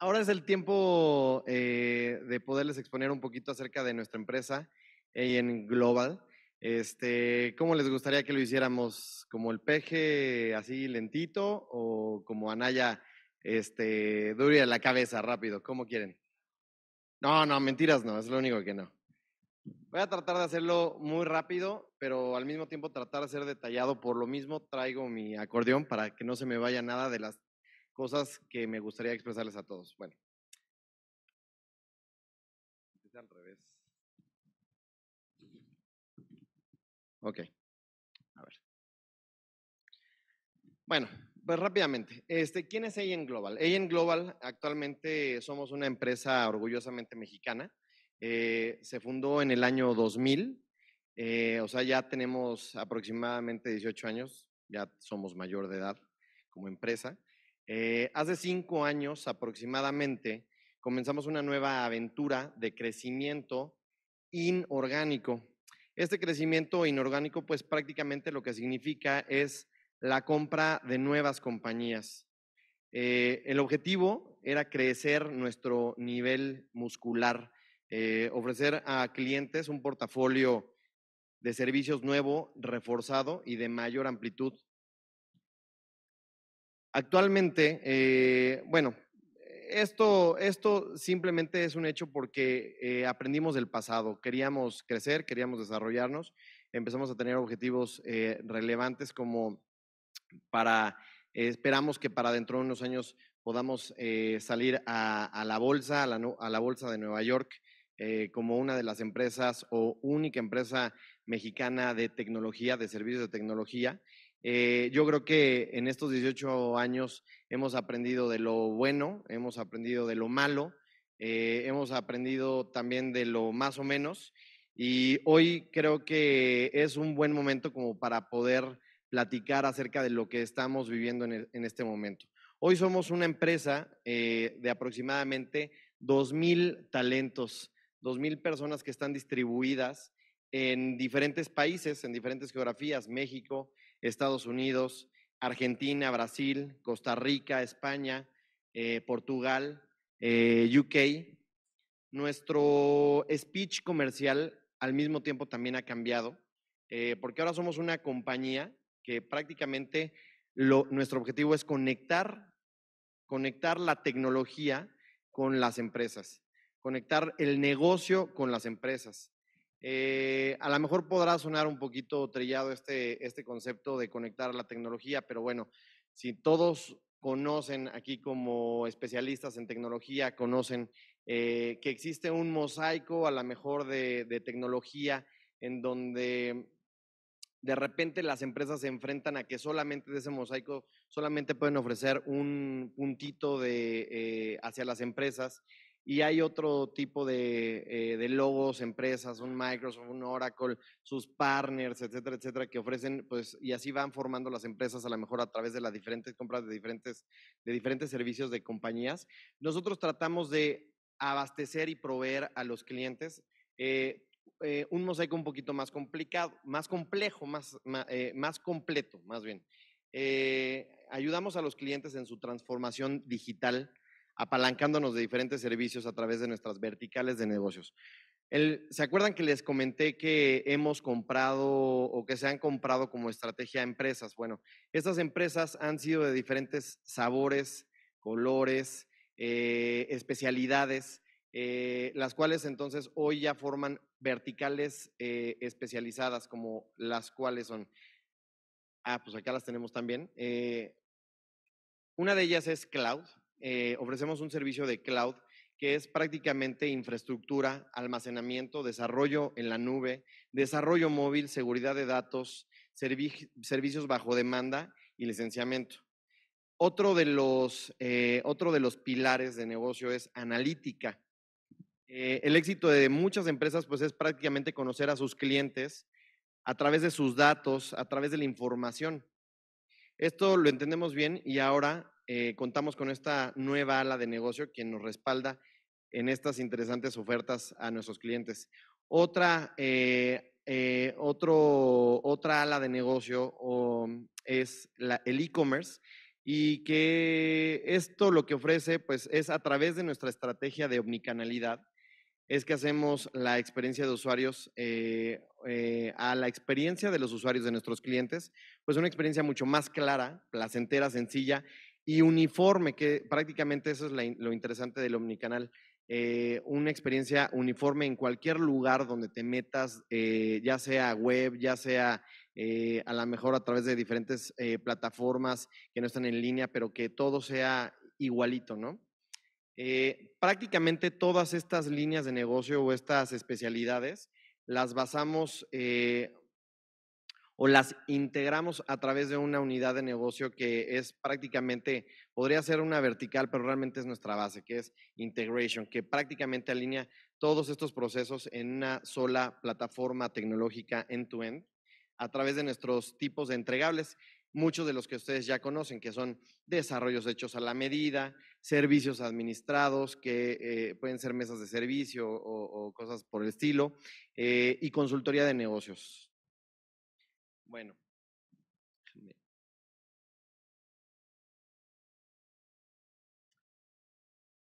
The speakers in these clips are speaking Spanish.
ahora es el tiempo eh, de poderles exponer un poquito acerca de nuestra empresa, en Global. Este, ¿Cómo les gustaría que lo hiciéramos? ¿Como el peje así lentito o como Anaya este, dure la cabeza rápido? ¿Cómo quieren? No, no, mentiras no, es lo único que no. Voy a tratar de hacerlo muy rápido, pero al mismo tiempo tratar de ser detallado. Por lo mismo traigo mi acordeón para que no se me vaya nada de las cosas que me gustaría expresarles a todos. Bueno. al revés. Ok. A ver. Bueno, pues rápidamente. Este, ¿Quién es AN Global? AN Global actualmente somos una empresa orgullosamente mexicana. Eh, se fundó en el año 2000. Eh, o sea, ya tenemos aproximadamente 18 años. Ya somos mayor de edad como empresa. Eh, hace cinco años aproximadamente comenzamos una nueva aventura de crecimiento inorgánico. Este crecimiento inorgánico, pues prácticamente lo que significa es la compra de nuevas compañías. Eh, el objetivo era crecer nuestro nivel muscular, eh, ofrecer a clientes un portafolio de servicios nuevo, reforzado y de mayor amplitud. Actualmente, eh, bueno, esto, esto simplemente es un hecho porque eh, aprendimos del pasado. Queríamos crecer, queríamos desarrollarnos, empezamos a tener objetivos eh, relevantes como para, esperamos que para dentro de unos años podamos salir a, la bolsa, a la, a la, bolsa de Nueva York, como una de las empresas o única empresa mexicana de tecnología, de servicios de tecnología. Eh, yo creo que en estos 18 años hemos aprendido de lo bueno, hemos aprendido de lo malo, eh, hemos aprendido también de lo más o menos y hoy creo que es un buen momento como para poder platicar acerca de lo que estamos viviendo en, e, este momento. Hoy somos una empresa eh, de aproximadamente 2.000 talentos, 2.000 personas que están distribuidas en diferentes países, en diferentes geografías, México, Estados Unidos, Argentina, Brasil, Costa Rica, España, eh, Portugal, eh, UK. Nuestro speech comercial al mismo tiempo también ha cambiado, eh, porque ahora somos una compañía que prácticamente nuestro objetivo es conectar, conectar la tecnología con las empresas, conectar el negocio con las empresas. Eh, a lo mejor podrá sonar un poquito trillado este, este concepto de conectar la tecnología, pero bueno, si todos conocen aquí como especialistas en tecnología, conocen eh, que existe un mosaico a lo mejor de, tecnología en donde de repente las empresas se enfrentan a que solamente de ese mosaico solamente pueden ofrecer un puntito de, eh, hacia las empresas y hay otro tipo de, eh, de, logos, empresas, un Microsoft, un Oracle, sus partners, etcétera, etcétera, que ofrecen, pues, y así van formando las empresas a lo mejor a través de las diferentes compras de diferentes, de diferentes servicios de compañías. Nosotros tratamos de abastecer y proveer a los clientes eh, eh, un mosaico un poquito más complicado, más complejo, más, más, más completo, más bien. ayudamos a los clientes en su transformación digital apalancándonos de diferentes servicios a través de nuestras verticales de negocios. ¿Se acuerdan que les comenté que hemos comprado o que se han comprado como estrategia empresas? Bueno, estas empresas han sido de diferentes sabores, colores, eh, especialidades, eh, las cuales entonces hoy ya forman verticales eh, especializadas como las cuales son. Ah, pues acá las tenemos también. una de ellas es cloud, eh, ofrecemos un servicio de cloud que es prácticamente infraestructura, almacenamiento, desarrollo en la nube, desarrollo móvil, seguridad de datos, servicios bajo demanda y licenciamiento. Otro de los, eh, otro de los pilares de negocio es analítica. Eh, el éxito de muchas empresas pues, es prácticamente conocer a sus clientes a través de sus datos, a través de la información. Esto lo entendemos bien y ahora eh, contamos con esta nueva ala de negocio que nos respalda en estas interesantes ofertas a nuestros clientes. Otra, eh, eh, otro, otra ala de negocio es el e-commerce y que esto lo que ofrece pues, es a través de nuestra estrategia de omnicanalidad, es que hacemos la experiencia de usuarios a la experiencia de los usuarios de nuestros clientes, pues una experiencia mucho más clara, placentera, sencilla y uniforme, que prácticamente eso es lo interesante del omnicanal. Eh, una experiencia uniforme en cualquier lugar donde te metas, eh, ya sea web, ya sea eh, a lo mejor a través de diferentes plataformas que no están en línea, pero que todo sea igualito, ¿no? prácticamente todas estas líneas de negocio o estas especialidades las basamos o las integramos a través de una unidad de negocio que es prácticamente, podría ser una vertical, pero realmente es nuestra base, que es Integration, que prácticamente alinea todos estos procesos en una sola plataforma tecnológica end-to-end a través de nuestros tipos de entregables, muchos de los que ustedes ya conocen, que son desarrollos hechos a la medida, servicios administrados, que eh, pueden ser mesas de servicio o, cosas por el estilo, eh, y consultoría de negocios bueno.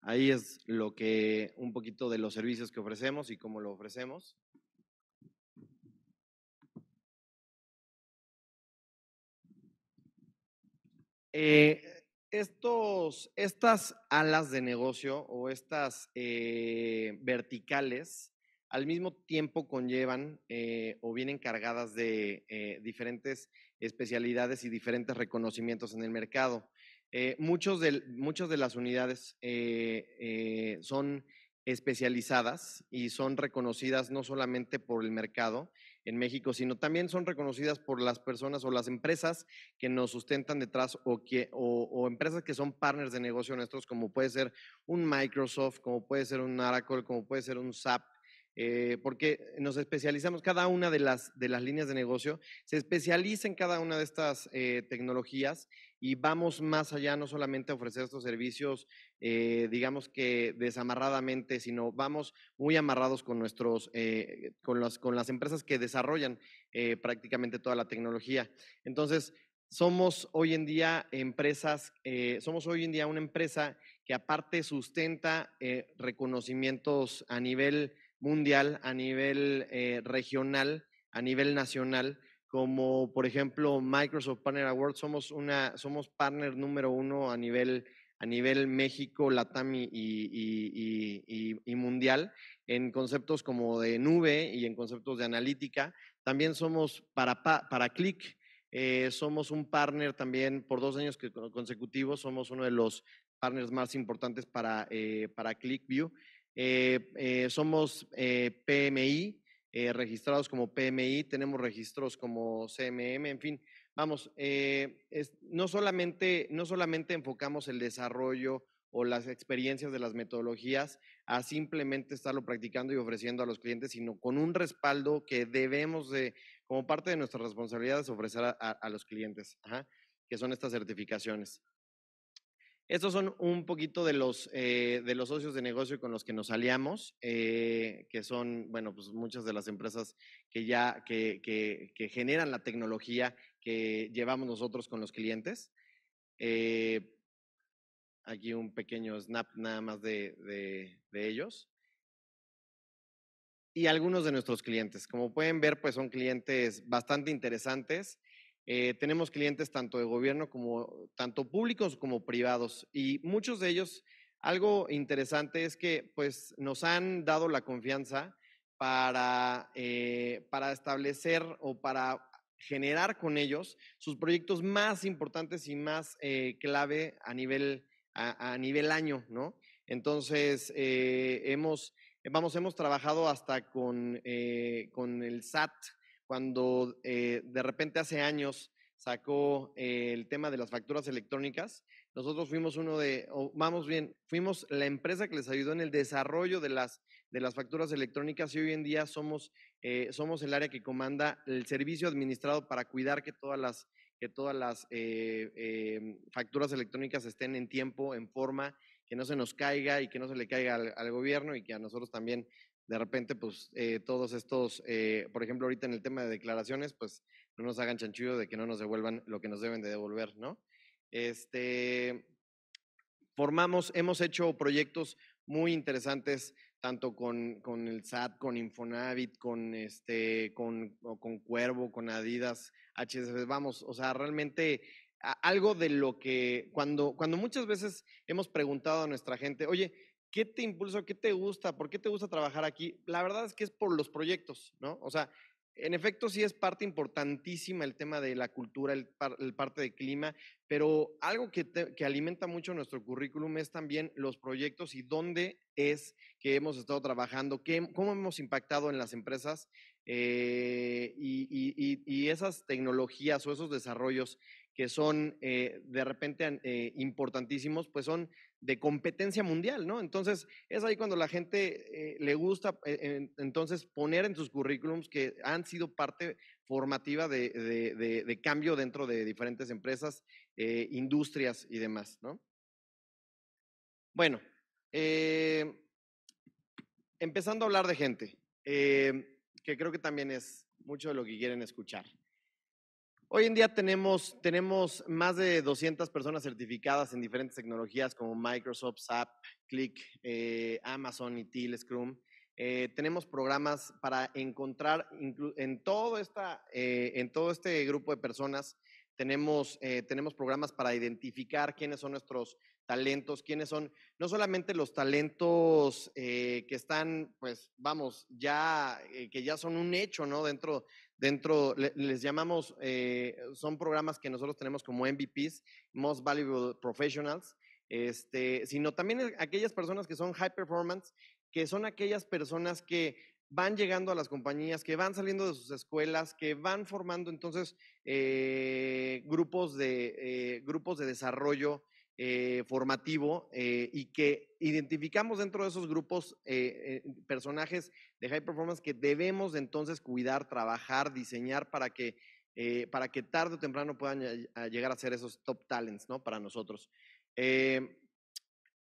Ahí es lo que un poquito de los servicios que ofrecemos y cómo lo ofrecemos. Eh, estos, estas alas de negocio o estas eh, verticales al mismo tiempo conllevan eh, o vienen cargadas de eh, diferentes especialidades y diferentes reconocimientos en el mercado. Eh, muchos de, muchas de las unidades son especializadas y son reconocidas no solamente por el mercado en México, sino también son reconocidas por las personas o las empresas que nos sustentan detrás o, que, o empresas que son partners de negocio nuestros, como puede ser un Microsoft, como puede ser un Oracle, como puede ser un SAP, eh, porque nos especializamos, cada una de las, de las líneas de negocio se especializa en cada una de estas eh, tecnologías y vamos más allá, no solamente a ofrecer estos servicios, eh, digamos que desamarradamente, sino vamos muy amarrados con, nuestros, con, las, con las empresas que desarrollan prácticamente toda la tecnología. Entonces, somos hoy en día empresas, somos hoy en día una empresa que aparte sustenta reconocimientos a nivel mundial, a nivel eh, regional, a nivel nacional, como por ejemplo Microsoft Partner Award, somos, una, somos partner número uno a nivel, a nivel México, Latam y, y, y, mundial en conceptos como de nube y en conceptos de analítica. También somos para, para Click, eh, somos un partner también por dos años consecutivos, somos uno de los partners más importantes para, eh, para ClickView. Eh, eh, somos eh, PMI, registrados como PMI, tenemos registros como CMM, en fin, vamos, no, solamente, no solamente enfocamos el desarrollo o las experiencias de las metodologías a simplemente estarlo practicando y ofreciendo a los clientes, sino con un respaldo que debemos de, como parte de nuestras responsabilidades, ofrecer a, los clientes, que son estas certificaciones. Estos son un poquito de los, eh, de los socios de negocio con los que nos aliamos, eh, que son, bueno, pues muchas de las empresas que ya, que, que, generan la tecnología que llevamos nosotros con los clientes. Eh, aquí un pequeño snap nada más de ellos y algunos de nuestros clientes. Como pueden ver, pues son clientes bastante interesantes eh, tenemos clientes tanto de gobierno como tanto públicos como privados y muchos de ellos, algo interesante es que pues nos han dado la confianza para, eh, para establecer o para generar con ellos sus proyectos más importantes y más eh, clave a nivel, a, nivel año, ¿no? Entonces, hemos, vamos, hemos trabajado hasta con, con el SAT, cuando eh, de repente hace años sacó eh, el tema de las facturas electrónicas. Nosotros fuimos uno de, vamos bien, fuimos la empresa que les ayudó en el desarrollo de las, de las facturas electrónicas y hoy en día somos, eh, somos el área que comanda el servicio administrado para cuidar que todas las, que todas las em, facturas electrónicas estén en tiempo, en forma, que no se nos caiga y que no se le caiga al gobierno y que a nosotros también de repente, pues eh, todos estos, eh, por ejemplo, ahorita en el tema de declaraciones, pues no nos hagan chanchullo de que no nos devuelvan lo que nos deben de devolver, ¿no? Este, formamos, hemos hecho proyectos muy interesantes, tanto con, con el SAT, con Infonavit, con, este, con, con Cuervo, con Adidas, HSF, vamos, o sea, realmente algo de lo que cuando, cuando muchas veces hemos preguntado a nuestra gente, oye, ¿Qué te impulsa? ¿Qué te gusta? ¿Por qué te gusta trabajar aquí? La verdad es que es por los proyectos, ¿no? O sea, en efecto sí es parte importantísima el tema de la cultura, el, parte de clima, pero algo que, que alimenta mucho nuestro currículum es también los proyectos y dónde es que hemos estado trabajando, qué, cómo hemos impactado en las empresas eh, y, y, y, esas tecnologías o esos desarrollos que son eh, de repente eh, importantísimos, pues son de competencia mundial, ¿no? Entonces, es ahí cuando la gente eh, le gusta eh, entonces poner en sus currículums que han sido parte formativa de, de, cambio dentro de diferentes empresas, industrias y demás, ¿no? Bueno, empezando a hablar de gente. Eh, que creo que también es mucho de lo que quieren escuchar. Hoy en día tenemos, tenemos más de 200 personas certificadas en diferentes tecnologías como Microsoft, SAP, Click, eh, Amazon y Scrum. Eh, tenemos programas para encontrar en todo, esta, eh, en todo este grupo de personas eh, tenemos, programas para identificar quiénes son nuestros talentos, quiénes son no solamente los talentos eh, que están, pues vamos, ya, eh, que ya son un hecho, ¿no? Dentro, dentro les llamamos, son programas que nosotros tenemos como MVPs, Most Valuable Professionals, este, sino también aquellas personas que son high performance, que son aquellas personas que van llegando a las compañías, que van saliendo de sus escuelas, que van formando entonces eh, grupos, de, eh, grupos de desarrollo eh, formativo y que identificamos dentro de esos grupos personajes de high performance que debemos entonces cuidar, trabajar, diseñar para que, para que tarde o temprano puedan llegar a ser esos top talents ¿no? para nosotros.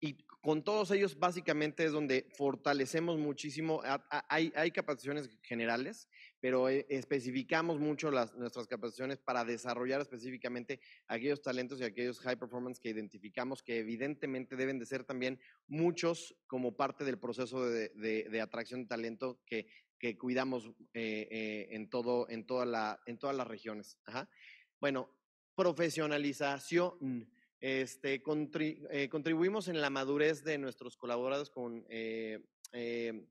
Y con todos ellos básicamente es donde fortalecemos muchísimo. Hay, hay capacitaciones generales, pero eh, especificamos mucho las, nuestras capacitaciones para desarrollar específicamente aquellos talentos y aquellos high performance que identificamos que evidentemente deben de ser también muchos como parte del proceso de, atracción de talento que, cuidamos eh, eh, en, todo, en, toda la, en todas las regiones. Bueno, profesionalización. Este, eh, contribuimos en la madurez de nuestros colaboradores con, eh, em,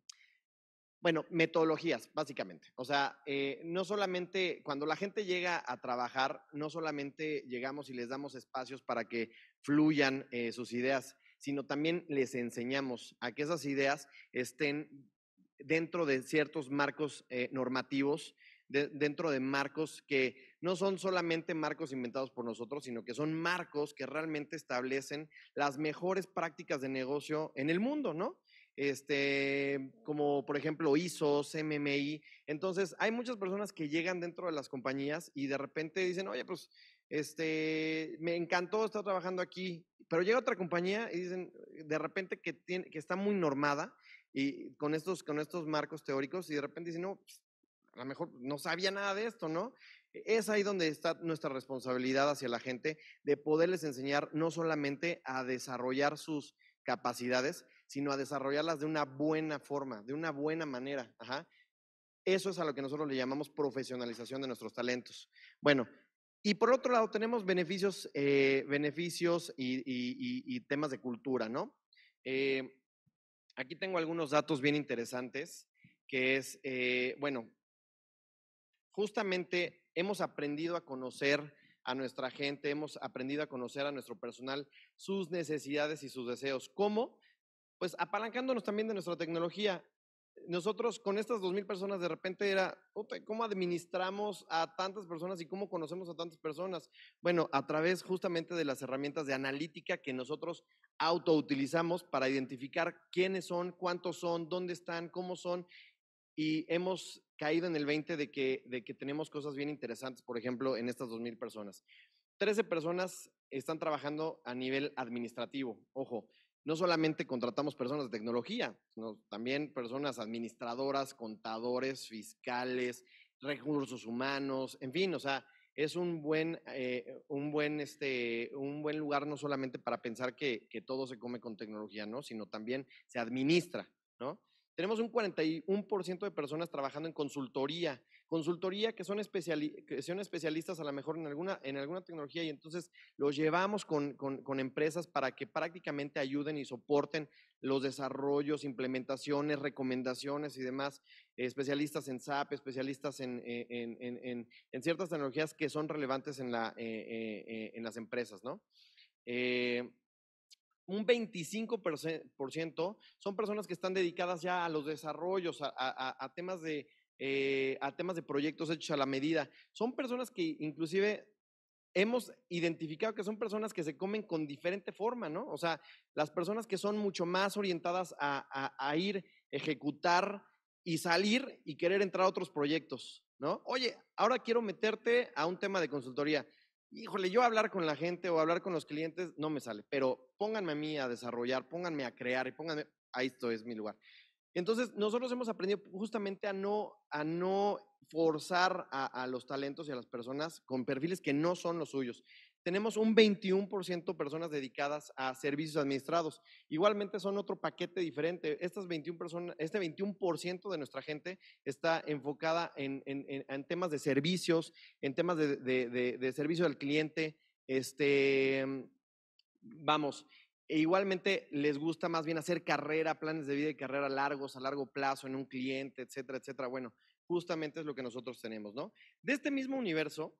bueno, metodologías, básicamente. O sea, eh, no solamente, cuando la gente llega a trabajar, no solamente llegamos y les damos espacios para que fluyan sus ideas, sino también les enseñamos a que esas ideas estén dentro de ciertos marcos normativos dentro de marcos que no son solamente marcos inventados por nosotros, sino que son marcos que realmente establecen las mejores prácticas de negocio en el mundo, ¿no? Este, como por ejemplo ISO, MMI. Entonces, hay muchas personas que llegan dentro de las compañías y de repente dicen, oye, pues, este, me encantó estar trabajando aquí, pero llega otra compañía y dicen, de repente que, tiene, que está muy normada y con estos, con estos marcos teóricos y de repente dicen, no, pues, a lo mejor no sabía nada de esto, ¿no? E-, es ahí donde está nuestra responsabilidad hacia la gente de poderles enseñar no solamente a desarrollar sus capacidades, sino a desarrollarlas de una buena forma, de una buena manera. Eso es a lo que nosotros le llamamos profesionalización de nuestros talentos. Bueno, y por otro lado tenemos beneficios, eh, beneficios y, temas de cultura, ¿no? Eh, aquí tengo algunos datos bien interesantes, que es, eh, bueno, justamente hemos aprendido a conocer a nuestra gente, hemos aprendido a conocer a nuestro personal, sus necesidades y sus deseos. ¿Cómo? Pues apalancándonos también de nuestra tecnología. Nosotros con estas 2.000 personas de repente era, ¿cómo administramos a tantas personas y cómo conocemos a tantas personas? Bueno, a través justamente de las herramientas de analítica que nosotros autoutilizamos para identificar quiénes son, cuántos son, dónde están, cómo son y hemos caído en el 20 de que, de que tenemos cosas bien interesantes, por ejemplo, en estas 2.000 personas. 13 personas están trabajando a nivel administrativo. Ojo, no solamente contratamos personas de tecnología, sino también personas administradoras, contadores, fiscales, recursos humanos, en fin, o sea, es un buen, eh, un buen, este, un buen lugar no solamente para pensar que, que, todo se come con tecnología, ¿no? Sino también se administra, ¿no? Tenemos un 41% de personas trabajando en consultoría. Consultoría que son, especialistas a lo mejor en alguna, en alguna tecnología y entonces los llevamos con, empresas para que prácticamente ayuden y soporten los desarrollos, implementaciones, recomendaciones y demás. especialistas en SAP, especialistas en, eh, ciertas tecnologías que son relevantes en, la, eh, eh, en las empresas, ¿no? un 25% son personas que están dedicadas ya a los desarrollos, a, temas de, eh, a temas de proyectos hechos a la medida. Son personas que inclusive hemos identificado que son personas que se comen con diferente forma, ¿no? O sea, las personas que son mucho más orientadas a, a ir, ejecutar y salir y querer entrar a otros proyectos, ¿no? Oye, ahora quiero meterte a un tema de consultoría híjole, yo hablar con la gente o hablar con los clientes no me sale, pero pónganme a mí a desarrollar, pónganme a crear y pónganme, ahí esto es mi lugar. Entonces, nosotros hemos aprendido justamente a no, a no forzar a, a, los talentos y a las personas con perfiles que no son los suyos tenemos un 21% de personas dedicadas a servicios administrados. Igualmente son otro paquete diferente. Estas 21 personas, este 21% de nuestra gente está enfocada en, temas de servicios, en temas de, servicio al cliente. Este, vamos, e igualmente les gusta más bien hacer carrera, planes de vida y carrera largos, a largo plazo, en un cliente, etcétera, etcétera. Bueno, justamente es lo que nosotros tenemos, ¿no? De este mismo universo,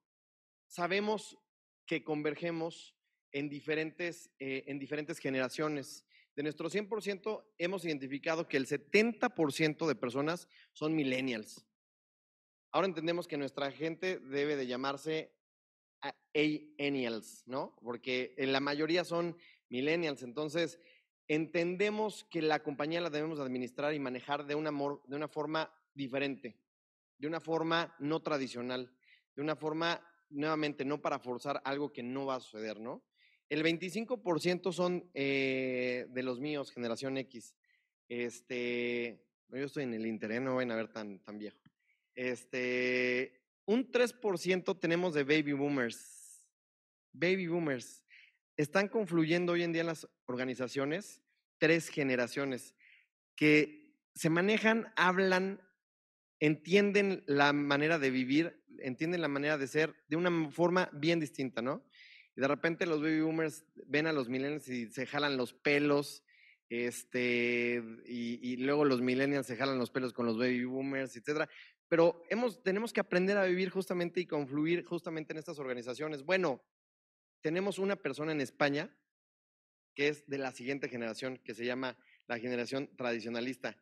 sabemos que convergemos en diferentes, eh, en diferentes generaciones. De nuestro 100% hemos identificado que el 70% de personas son millennials. Ahora entendemos que nuestra gente debe de llamarse a ¿no? Porque eh, la mayoría son millennials. Entonces, entendemos que la compañía la debemos administrar y manejar de una, de una forma diferente, de una forma no tradicional, de una forma nuevamente, no para forzar algo que no va a suceder, ¿no? El 25% son eh, de los míos, generación X. Este, yo estoy en el interés, ¿eh? no van a ver tan, tan viejo. Este, un 3% tenemos de baby boomers. Baby boomers. Están confluyendo hoy en día en las organizaciones tres generaciones que se manejan, hablan, entienden la manera de vivir entienden la manera de ser de una forma bien distinta, ¿no? Y de repente los baby boomers ven a los millennials y se jalan los pelos, este, y, luego los millennials se jalan los pelos con los baby boomers, etcétera. Pero hemos, tenemos que aprender a vivir justamente y confluir justamente en estas organizaciones. Bueno, tenemos una persona en España que es de la siguiente generación, que se llama la generación tradicionalista,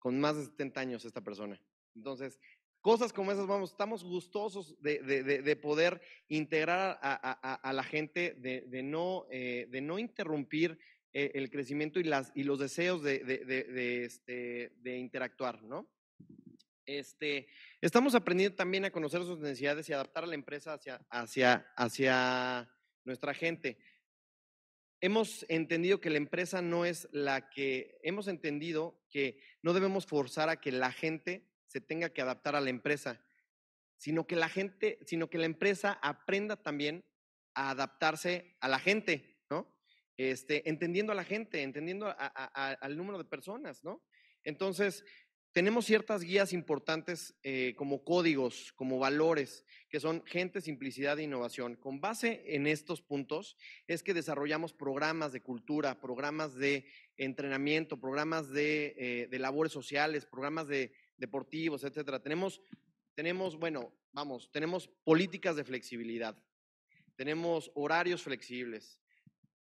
con más de 70 años esta persona. Entonces, Cosas como esas, vamos, estamos gustosos de, de, de, poder integrar a, a, a, la gente, de, no, eh, de no interrumpir eh, el crecimiento y, las, y los deseos este, de, interactuar, ¿no? Este, estamos aprendiendo también a conocer sus necesidades y adaptar a la empresa hacia, hacia, hacia nuestra gente. Hemos entendido que la empresa no es la que, hemos entendido que no debemos forzar a que la gente se tenga que adaptar a la empresa, sino que la gente, sino que la empresa aprenda también a adaptarse a la gente, ¿no? Este, entendiendo a la gente, entendiendo al número de personas, ¿no? Entonces, tenemos ciertas guías importantes eh, como códigos, como valores, que son gente, simplicidad e innovación. Con base en estos puntos es que desarrollamos programas de cultura, programas de entrenamiento, programas de, eh, de labores sociales, programas de deportivos, etcétera. Tenemos, tenemos, bueno, vamos, tenemos políticas de flexibilidad, tenemos horarios flexibles,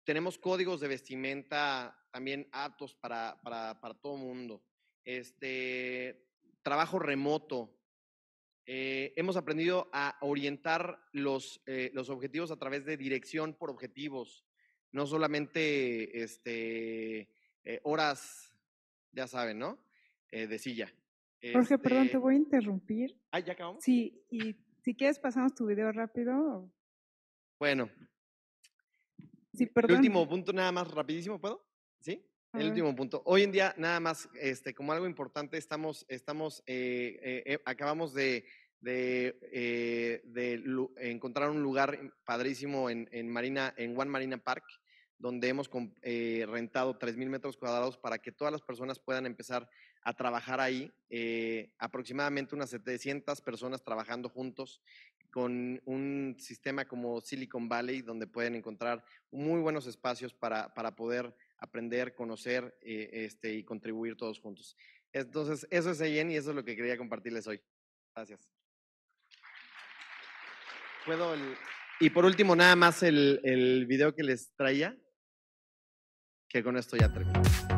tenemos códigos de vestimenta también aptos para, para, para todo mundo, este, trabajo remoto. Eh, hemos aprendido a orientar los, eh, los objetivos a través de dirección por objetivos, no solamente este, eh, horas, ya saben, ¿no? de silla. Jorge, perdón, te este voy a interrumpir. Ah, ya acabamos. Sí, y si quieres pasamos tu video rápido. Bueno. Sí, perdón. El último punto, nada más rapidísimo, ¿puedo? ¿Sí? El último punto. Hoy en día, nada más, este, como algo importante, estamos, estamos, eh, eh, eh, acabamos de, de, de, encontrar un lugar padrísimo en, en Marina, en One Marina Park, donde hemos eh, rentado rentado 3.000 metros cuadrados para que todas las personas puedan empezar a trabajar ahí. Eh, aproximadamente unas 700 personas trabajando juntos con un sistema como Silicon Valley, donde pueden encontrar muy buenos espacios para, poder aprender, conocer eh, este, y contribuir todos juntos. Entonces, eso es EYEN y eso es lo que quería compartirles hoy. Gracias. ¿Puedo y por último, nada más el, el video que les traía que con esto ya terminamos.